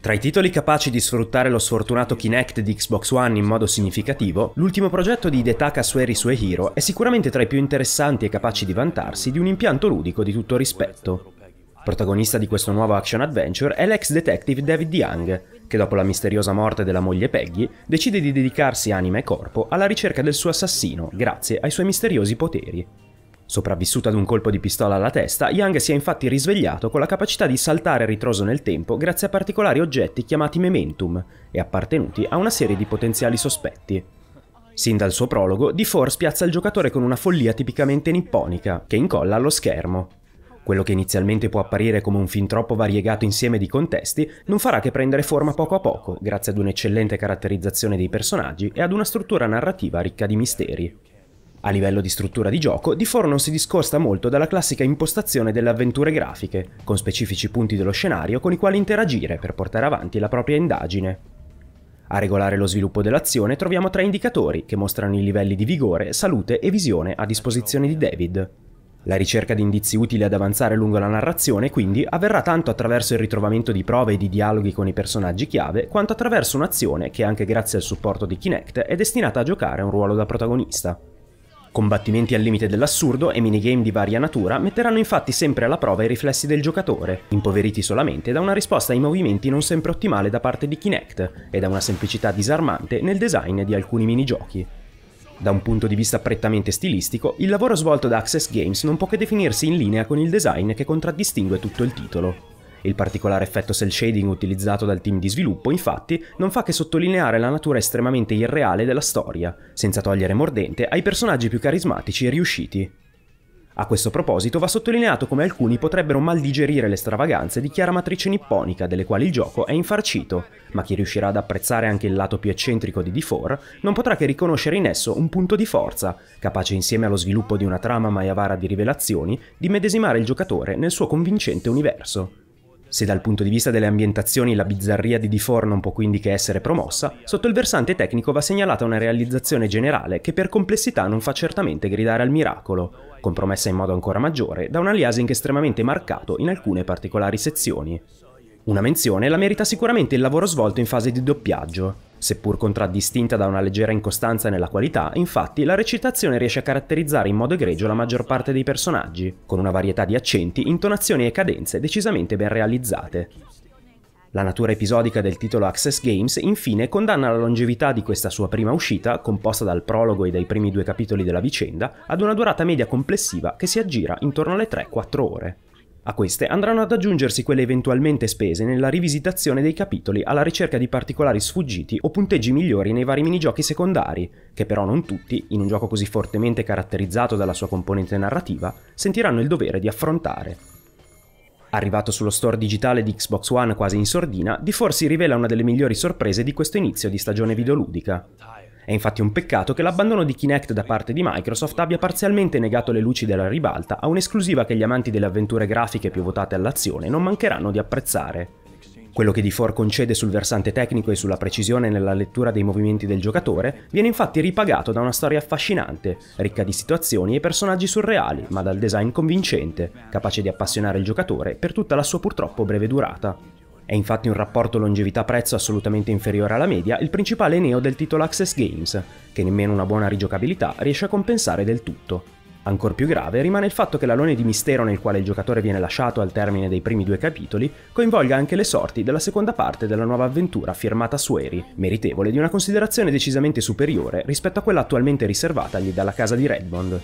Tra i titoli capaci di sfruttare lo sfortunato Kinect di Xbox One in modo significativo, l'ultimo progetto di Detaka Sueri Suehiro è sicuramente tra i più interessanti e capaci di vantarsi di un impianto ludico di tutto rispetto. Protagonista di questo nuovo action adventure è l'ex detective David Young, che dopo la misteriosa morte della moglie Peggy decide di dedicarsi anima e corpo alla ricerca del suo assassino grazie ai suoi misteriosi poteri. Sopravvissuto ad un colpo di pistola alla testa, Young si è infatti risvegliato con la capacità di saltare a ritroso nel tempo grazie a particolari oggetti chiamati mementum e appartenuti a una serie di potenziali sospetti. Sin dal suo prologo, D4 spiazza il giocatore con una follia tipicamente nipponica, che incolla allo schermo. Quello che inizialmente può apparire come un fin troppo variegato insieme di contesti, non farà che prendere forma poco a poco, grazie ad un'eccellente caratterizzazione dei personaggi e ad una struttura narrativa ricca di misteri. A livello di struttura di gioco, di For non si discosta molto dalla classica impostazione delle avventure grafiche, con specifici punti dello scenario con i quali interagire per portare avanti la propria indagine. A regolare lo sviluppo dell'azione troviamo tre indicatori che mostrano i livelli di vigore, salute e visione a disposizione di David. La ricerca di indizi utili ad avanzare lungo la narrazione quindi avverrà tanto attraverso il ritrovamento di prove e di dialoghi con i personaggi chiave, quanto attraverso un'azione che anche grazie al supporto di Kinect è destinata a giocare un ruolo da protagonista. Combattimenti al limite dell'assurdo e minigame di varia natura metteranno infatti sempre alla prova i riflessi del giocatore, impoveriti solamente da una risposta ai movimenti non sempre ottimale da parte di Kinect e da una semplicità disarmante nel design di alcuni minigiochi. Da un punto di vista prettamente stilistico, il lavoro svolto da Access Games non può che definirsi in linea con il design che contraddistingue tutto il titolo. Il particolare effetto cell shading utilizzato dal team di sviluppo, infatti, non fa che sottolineare la natura estremamente irreale della storia, senza togliere mordente ai personaggi più carismatici e riusciti. A questo proposito va sottolineato come alcuni potrebbero mal digerire le stravaganze di chiara matrice nipponica delle quali il gioco è infarcito, ma chi riuscirà ad apprezzare anche il lato più eccentrico di D4 non potrà che riconoscere in esso un punto di forza, capace insieme allo sviluppo di una trama mai avara di rivelazioni di medesimare il giocatore nel suo convincente universo. Se dal punto di vista delle ambientazioni la bizzarria di Di For non può quindi che essere promossa, sotto il versante tecnico va segnalata una realizzazione generale che per complessità non fa certamente gridare al miracolo, compromessa in modo ancora maggiore da un aliasing estremamente marcato in alcune particolari sezioni. Una menzione la merita sicuramente il lavoro svolto in fase di doppiaggio. Seppur contraddistinta da una leggera incostanza nella qualità, infatti la recitazione riesce a caratterizzare in modo egregio la maggior parte dei personaggi, con una varietà di accenti, intonazioni e cadenze decisamente ben realizzate. La natura episodica del titolo Access Games infine condanna la longevità di questa sua prima uscita, composta dal prologo e dai primi due capitoli della vicenda, ad una durata media complessiva che si aggira intorno alle 3-4 ore. A queste andranno ad aggiungersi quelle eventualmente spese nella rivisitazione dei capitoli alla ricerca di particolari sfuggiti o punteggi migliori nei vari minigiochi secondari, che però non tutti, in un gioco così fortemente caratterizzato dalla sua componente narrativa, sentiranno il dovere di affrontare. Arrivato sullo store digitale di Xbox One quasi in sordina, d si rivela una delle migliori sorprese di questo inizio di stagione videoludica. È infatti un peccato che l'abbandono di Kinect da parte di Microsoft abbia parzialmente negato le luci della ribalta a un'esclusiva che gli amanti delle avventure grafiche più votate all'azione non mancheranno di apprezzare. Quello che D4 concede sul versante tecnico e sulla precisione nella lettura dei movimenti del giocatore viene infatti ripagato da una storia affascinante, ricca di situazioni e personaggi surreali, ma dal design convincente, capace di appassionare il giocatore per tutta la sua purtroppo breve durata. È infatti un rapporto longevità-prezzo assolutamente inferiore alla media, il principale neo del titolo Access Games, che nemmeno una buona rigiocabilità riesce a compensare del tutto. Ancor più grave rimane il fatto che l'alone di mistero nel quale il giocatore viene lasciato al termine dei primi due capitoli coinvolga anche le sorti della seconda parte della nuova avventura firmata Sueri, meritevole di una considerazione decisamente superiore rispetto a quella attualmente riservatagli dalla casa di Redmond.